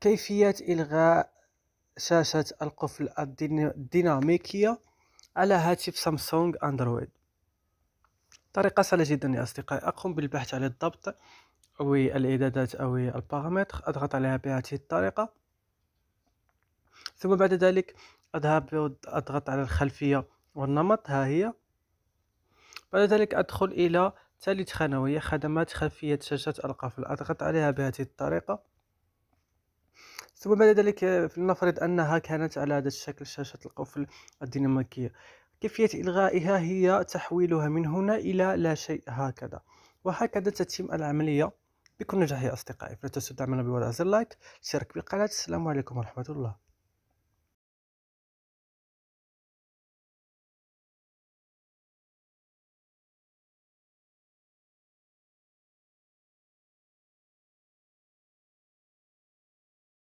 كيفية إلغاء شاشة القفل الديناميكية على هاتف سامسونج أندرويد طريقة سهلة جدا يا أصدقائي أقوم بالبحث على الضبط أو الإعدادات أو البارامتر أضغط عليها بهذه الطريقة ثم بعد ذلك أذهب أضغط على الخلفية والنمط ها هي بعد ذلك أدخل إلى ثالث خانة وهي خدمات خلفية شاشة القفل أضغط عليها بهذه الطريقة ثم بعد ذلك لنفرض أنها كانت على هذا الشكل شاشة القفل الديناميكية كيفية إلغائها هي تحويلها من هنا إلى لا شيء هكذا وهكذا تتم العملية بكل نجاح يا أصدقائي فلا تنسوا دعمنا بوضع زر لايك اشترك بالقناة السلام عليكم ورحمة الله